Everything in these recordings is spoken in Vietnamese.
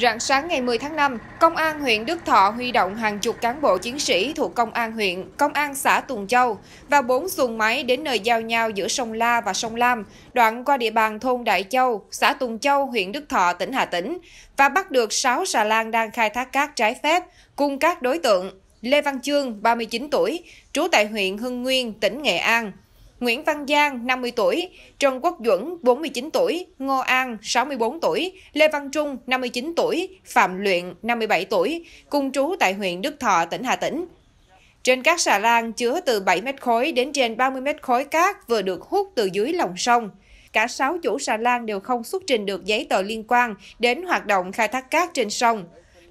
Rạng sáng ngày 10 tháng 5, Công an huyện Đức Thọ huy động hàng chục cán bộ chiến sĩ thuộc Công an huyện, Công an xã Tùng Châu và bốn xuồng máy đến nơi giao nhau giữa sông La và sông Lam, đoạn qua địa bàn thôn Đại Châu, xã Tùng Châu, huyện Đức Thọ, tỉnh Hà Tĩnh và bắt được 6 xà lan đang khai thác cát trái phép cùng các đối tượng Lê Văn Chương, 39 tuổi, trú tại huyện Hưng Nguyên, tỉnh Nghệ An, Nguyễn Văn Giang, 50 tuổi, Trần Quốc Duẩn, 49 tuổi, Ngô An, 64 tuổi, Lê Văn Trung, 59 tuổi, Phạm Luyện, 57 tuổi, cùng trú tại huyện Đức Thọ, tỉnh Hà Tĩnh. Trên các xà lan chứa từ 7 mét khối đến trên 30 mét khối cát vừa được hút từ dưới lòng sông. Cả 6 chủ xà lan đều không xuất trình được giấy tờ liên quan đến hoạt động khai thác cát trên sông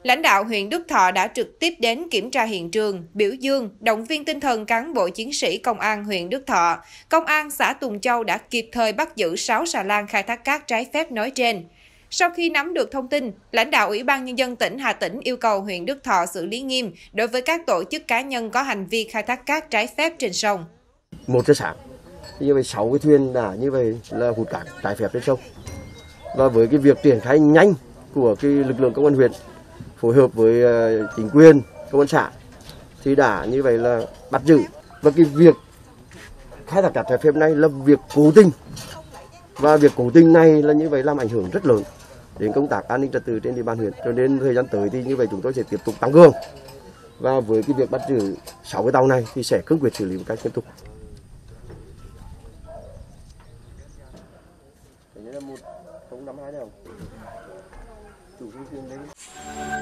lãnh đạo huyện Đức Thọ đã trực tiếp đến kiểm tra hiện trường, biểu dương, động viên tinh thần cán bộ chiến sĩ công an huyện Đức Thọ. Công an xã Tùng Châu đã kịp thời bắt giữ 6 xà lan khai thác cát trái phép nói trên. Sau khi nắm được thông tin, lãnh đạo Ủy ban Nhân dân tỉnh Hà Tĩnh yêu cầu huyện Đức Thọ xử lý nghiêm đối với các tổ chức cá nhân có hành vi khai thác cát trái phép trên sông. Một cái sản, như vậy 6 cái thuyền đã như vậy là hụt cát trái phép trên sông. Và với cái việc triển khai nhanh của cái lực lượng công an huyện phối hợp với ờ, chính quyền công an xã thì đã như vậy là bắt giữ và cái việc khai thác cát trái phép này là việc cố tình và việc cố tình này là như vậy làm ảnh hưởng rất lớn đến công tác an ninh trật tự trên địa bàn huyện cho nên thời gian tới thì như vậy chúng tôi sẽ tiếp tục tăng cường và với cái việc bắt giữ 6 cái tàu này thì sẽ cương quyết xử lý một cách nghiêm túc chủ